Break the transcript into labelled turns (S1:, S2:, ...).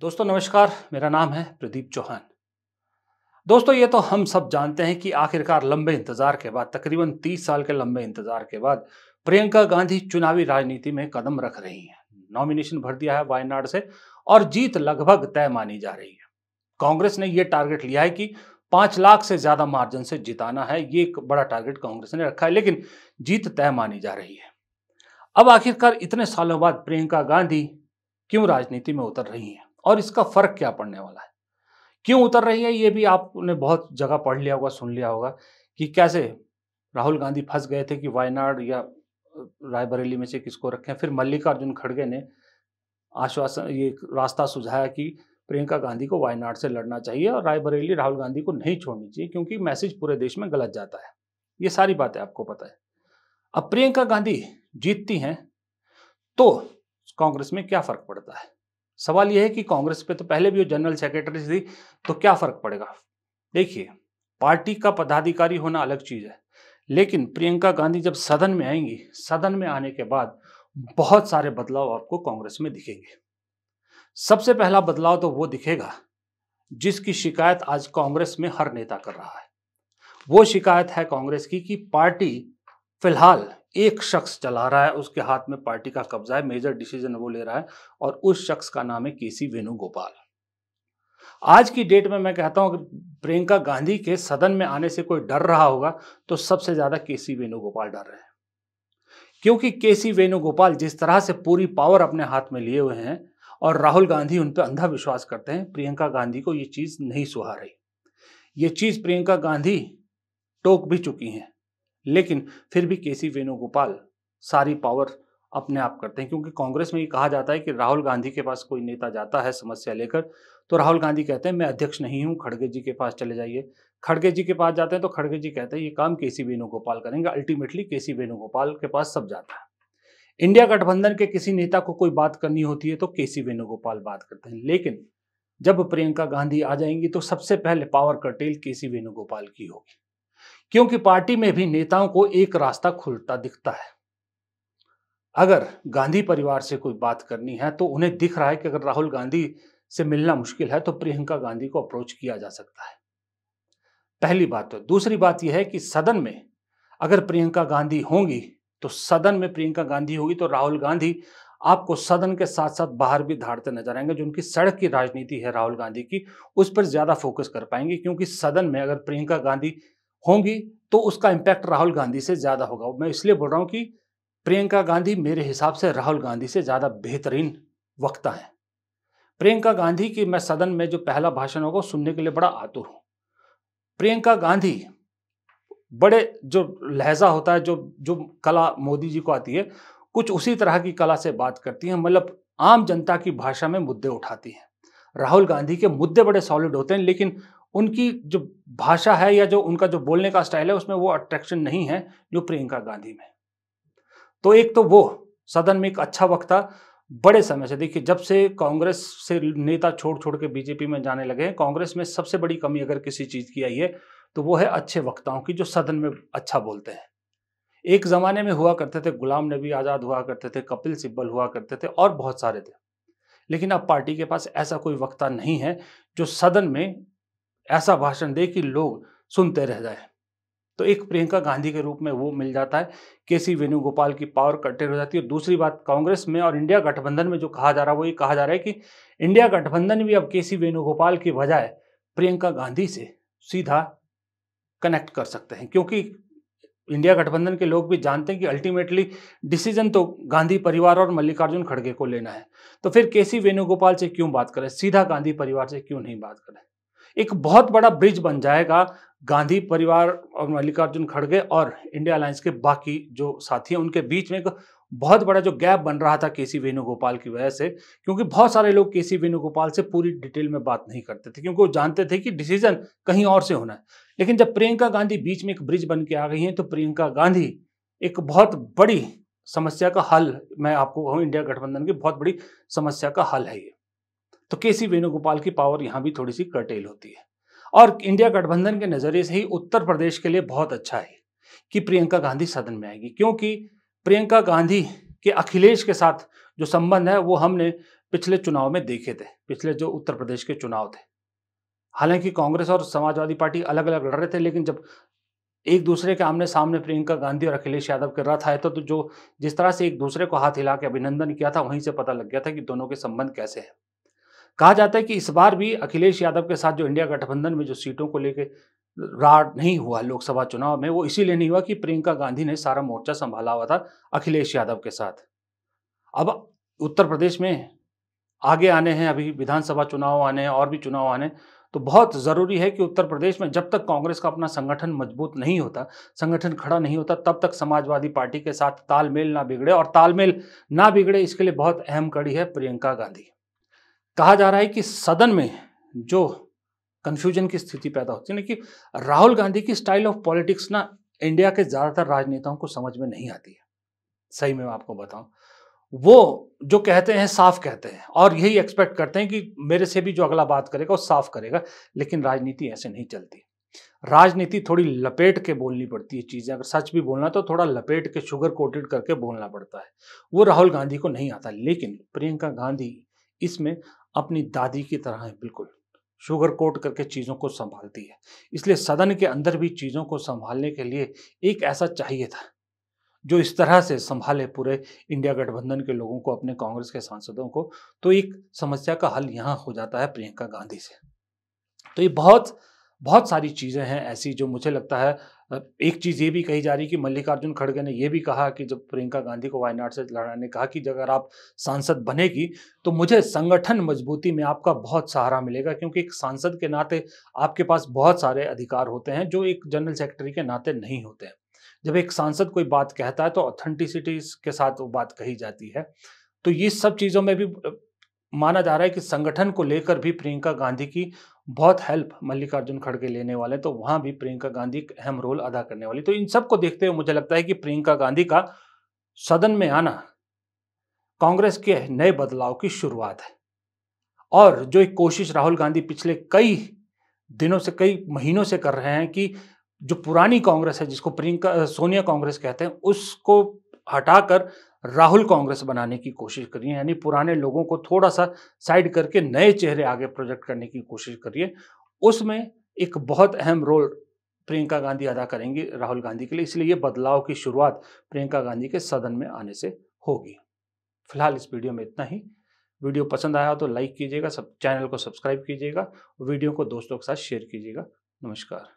S1: दोस्तों नमस्कार मेरा नाम है प्रदीप चौहान दोस्तों ये तो हम सब जानते हैं कि आखिरकार लंबे इंतजार के बाद तकरीबन 30 साल के लंबे इंतजार के बाद प्रियंका गांधी चुनावी राजनीति में कदम रख रही हैं नॉमिनेशन भर दिया है वायनाड से और जीत लगभग तय मानी जा रही है कांग्रेस ने यह टारगेट लिया है कि पांच लाख से ज्यादा मार्जिन से जिताना है ये एक बड़ा टारगेट कांग्रेस ने रखा है लेकिन जीत तय मानी जा रही है अब आखिरकार इतने सालों बाद प्रियंका गांधी क्यों राजनीति में उतर रही हैं और इसका फर्क क्या पड़ने वाला है क्यों उतर रही है ये भी आपने बहुत जगह पढ़ लिया होगा सुन लिया होगा कि कैसे राहुल गांधी फंस गए थे कि वायनाड या रायबरेली में से किसको रखें फिर मल्लिकार्जुन खड़गे ने आश्वासन ये रास्ता सुझाया कि प्रियंका गांधी को वायनाड से लड़ना चाहिए और रायबरेली राहुल गांधी को नहीं छोड़नी चाहिए क्योंकि मैसेज पूरे देश में गलत जाता है ये सारी बातें आपको पता है अब प्रियंका गांधी जीतती हैं तो कांग्रेस में क्या फर्क पड़ता है सवाल यह है कि कांग्रेस पे तो पहले भी वो जनरल सेक्रेटरी थी तो क्या फर्क पड़ेगा देखिए पार्टी का पदाधिकारी होना अलग चीज है लेकिन प्रियंका गांधी जब सदन में आएंगी सदन में आने के बाद बहुत सारे बदलाव आपको कांग्रेस में दिखेंगे सबसे पहला बदलाव तो वो दिखेगा जिसकी शिकायत आज कांग्रेस में हर नेता कर रहा है वो शिकायत है कांग्रेस की कि पार्टी फिलहाल एक शख्स चला रहा है उसके हाथ में पार्टी का कब्जा है मेजर डिसीजन वो ले रहा है और उस शख्स का नाम है के सी वेणुगोपाल आज की डेट में मैं कहता हूं कि प्रियंका गांधी के सदन में आने से कोई डर रहा होगा तो सबसे ज्यादा के सी वेणुगोपाल डर रहे हैं क्योंकि के सी वेणुगोपाल जिस तरह से पूरी पावर अपने हाथ में लिए हुए हैं और राहुल गांधी उन पर अंधा विश्वास करते हैं प्रियंका गांधी को ये चीज़ नहीं सुहा रही ये चीज़ प्रियंका गांधी टोक भी चुकी हैं लेकिन फिर भी के सी वेणुगोपाल सारी पावर अपने आप करते हैं क्योंकि कांग्रेस में ये कहा जाता है कि राहुल गांधी के पास कोई नेता जाता है समस्या लेकर तो राहुल गांधी कहते हैं मैं अध्यक्ष नहीं हूँ खड़गे जी के पास चले जाइए खड़गे जी के पास जाते हैं तो खड़गे जी कहते हैं ये काम के सी वेणुगोपाल करेंगे अल्टीमेटली के सी वेणुगोपाल के पास सब जाता है इंडिया गठबंधन के किसी नेता को कोई बात करनी होती है तो के सी वेणुगोपाल बात करते हैं लेकिन जब प्रियंका गांधी आ जाएंगी तो सबसे पहले पावर कटेल के सी वेणुगोपाल की होगी क्योंकि पार्टी में भी नेताओं को एक रास्ता खुलता दिखता है अगर गांधी परिवार से कोई बात करनी है तो उन्हें दिख रहा है कि अगर राहुल गांधी से मिलना मुश्किल है तो प्रियंका गांधी को अप्रोच किया जा सकता है पहली बात तो दूसरी बात यह है कि सदन में अगर प्रियंका गांधी होंगी तो सदन में प्रियंका गांधी होगी तो राहुल गांधी आपको सदन के साथ साथ बाहर भी धाड़ते नजर आएंगे जो उनकी सड़क की राजनीति है राहुल गांधी की उस पर ज्यादा फोकस कर पाएंगे क्योंकि सदन में अगर प्रियंका गांधी होंगी तो उसका इम्पैक्ट राहुल गांधी से ज़्यादा होगा मैं इसलिए बोल रहा हूँ कि प्रियंका गांधी मेरे हिसाब से राहुल गांधी से ज़्यादा बेहतरीन वक्ता हैं प्रियंका गांधी की मैं सदन में जो पहला भाषण होगा सुनने के लिए बड़ा आतुर हूँ प्रियंका गांधी बड़े जो लहजा होता है जो जो कला मोदी जी को आती है कुछ उसी तरह की कला से बात करती हैं मतलब आम जनता की भाषा में मुद्दे उठाती हैं राहुल गांधी के मुद्दे बड़े सॉलिड होते हैं लेकिन उनकी जो भाषा है या जो उनका जो बोलने का स्टाइल है उसमें वो अट्रैक्शन नहीं है जो प्रियंका गांधी में तो एक तो वो सदन में एक अच्छा वक्ता बड़े समय से देखिए जब से कांग्रेस से नेता छोड़ छोड़ के बीजेपी में जाने लगे कांग्रेस में सबसे बड़ी कमी अगर किसी चीज़ की आई है तो वो है अच्छे वक्ताओं की जो सदन में अच्छा बोलते हैं एक ज़माने में हुआ करते थे गुलाम नबी आज़ाद हुआ करते थे कपिल सिब्बल हुआ करते थे और बहुत सारे थे लेकिन अब पार्टी के पास ऐसा कोई वक्ता नहीं है जो सदन में ऐसा भाषण दे कि लोग सुनते रह जाए तो एक प्रियंका गांधी के रूप में वो मिल जाता है के सी वेणुगोपाल की पावर कटेड हो जाती है दूसरी बात कांग्रेस में और इंडिया गठबंधन में जो कहा जा रहा है वो ये कहा जा रहा है कि इंडिया गठबंधन भी अब के सी वेणुगोपाल की बजाय प्रियंका गांधी से सीधा कनेक्ट कर सकते हैं क्योंकि इंडिया गठबंधन के लोग भी जानते हैं कि अल्टीमेटली डिसीजन तो गांधी परिवार और मल्लिकार्जुन खड़गे को लेना है तो फिर के सी वेणुगोपाल से क्यों बात करें सीधा गांधी परिवार से क्यों नहीं बात करें एक बहुत बड़ा ब्रिज बन जाएगा गांधी परिवार और मल्लिकार्जुन खड़गे और इंडिया अलायंस के बाकी जो साथी हैं उनके बीच में एक बहुत बड़ा जो गैप बन रहा था केसी वेणुगोपाल की वजह से क्योंकि बहुत सारे लोग केसी वेणुगोपाल से पूरी डिटेल में बात नहीं करते थे क्योंकि वो जानते थे कि डिसीजन कहीं और से होना है लेकिन जब प्रियंका गांधी बीच में एक ब्रिज बन के आ गई हैं तो प्रियंका गांधी एक बहुत बड़ी समस्या का हल मैं आपको कहूँ इंडिया गठबंधन की बहुत बड़ी समस्या का हल है ये तो के सी वेणुगोपाल की पावर यहाँ भी थोड़ी सी कर्टेल होती है और इंडिया गठबंधन के नज़रिए से ही उत्तर प्रदेश के लिए बहुत अच्छा है कि प्रियंका गांधी सदन में आएगी क्योंकि प्रियंका गांधी के अखिलेश के साथ जो संबंध है वो हमने पिछले चुनाव में देखे थे पिछले जो उत्तर प्रदेश के चुनाव थे हालांकि कांग्रेस और समाजवादी पार्टी अलग अलग लड़ रहे थे लेकिन जब एक दूसरे के आमने सामने प्रियंका गांधी और अखिलेश यादव के रथ आए तो, तो जो जिस तरह से एक दूसरे को हाथ हिला के अभिनंदन किया था वहीं से पता लग गया था कि दोनों के संबंध कैसे हैं कहा जाता है कि इस बार भी अखिलेश यादव के साथ जो इंडिया गठबंधन में जो सीटों को लेकर राड नहीं हुआ लोकसभा चुनाव में वो इसीलिए नहीं हुआ कि प्रियंका गांधी ने सारा मोर्चा संभाला हुआ था अखिलेश यादव के साथ अब उत्तर प्रदेश में आगे आने हैं अभी विधानसभा चुनाव आने हैं और भी चुनाव आने तो बहुत ज़रूरी है कि उत्तर प्रदेश में जब तक कांग्रेस का अपना संगठन मजबूत नहीं होता संगठन खड़ा नहीं होता तब तक समाजवादी पार्टी के साथ तालमेल ना बिगड़े और तालमेल ना बिगड़े इसके लिए बहुत अहम कड़ी है प्रियंका गांधी कहा जा रहा है कि सदन में जो कन्फ्यूजन की स्थिति पैदा होती है ना कि राहुल गांधी की स्टाइल ऑफ पॉलिटिक्स ना इंडिया के ज़्यादातर राजनेताओं को समझ में नहीं आती है सही में मैं आपको बताऊं वो जो कहते हैं साफ कहते हैं और यही एक्सपेक्ट करते हैं कि मेरे से भी जो अगला बात करेगा वो साफ करेगा लेकिन राजनीति ऐसे नहीं चलती राजनीति थोड़ी लपेट के बोलनी पड़ती है चीज़ें अगर सच भी बोलना तो थोड़ा लपेट के शुगर कोटेड करके बोलना पड़ता है वो राहुल गांधी को नहीं आता लेकिन प्रियंका गांधी इसमें अपनी दादी की तरह है बिल्कुल शुगर कोट करके चीज़ों को संभालती है इसलिए सदन के अंदर भी चीज़ों को संभालने के लिए एक ऐसा चाहिए था जो इस तरह से संभाले पूरे इंडिया गठबंधन के लोगों को अपने कांग्रेस के सांसदों को तो एक समस्या का हल यहाँ हो जाता है प्रियंका गांधी से तो ये बहुत बहुत सारी चीज़ें हैं ऐसी जो मुझे लगता है एक चीज़ ये भी कही जा रही है कि मल्लिकार्जुन खड़गे ने यह भी कहा कि जब प्रियंका गांधी को वायनाड से लड़ाने कहा कि अगर आप सांसद बनेगी तो मुझे संगठन मजबूती में आपका बहुत सहारा मिलेगा क्योंकि एक सांसद के नाते आपके पास बहुत सारे अधिकार होते हैं जो एक जनरल सेक्रेटरी के नाते नहीं होते हैं जब एक सांसद कोई बात कहता है तो ऑथेंटिसिटी के साथ वो बात कही जाती है तो ये सब चीज़ों में भी माना जा रहा है कि संगठन को लेकर भी प्रियंका गांधी की बहुत हेल्प मल्लिकार्जुन खड़गे लेने वाले तो वहां भी प्रियंका गांधी अहम रोल अदा करने वाली तो इन सबको देखते हुए मुझे लगता है कि प्रियंका गांधी का सदन में आना कांग्रेस के नए बदलाव की शुरुआत है और जो एक कोशिश राहुल गांधी पिछले कई दिनों से कई महीनों से कर रहे हैं कि जो पुरानी कांग्रेस है जिसको प्रियंका सोनिया कांग्रेस कहते हैं उसको हटाकर राहुल कांग्रेस बनाने की कोशिश करिए यानी पुराने लोगों को थोड़ा सा साइड करके नए चेहरे आगे प्रोजेक्ट करने की कोशिश करिए उसमें एक बहुत अहम रोल प्रियंका गांधी अदा करेंगी राहुल गांधी के लिए इसलिए ये बदलाव की शुरुआत प्रियंका गांधी के सदन में आने से होगी फिलहाल इस वीडियो में इतना ही वीडियो पसंद आया तो लाइक कीजिएगा सब चैनल को सब्सक्राइब कीजिएगा वीडियो को दोस्तों के साथ शेयर कीजिएगा नमस्कार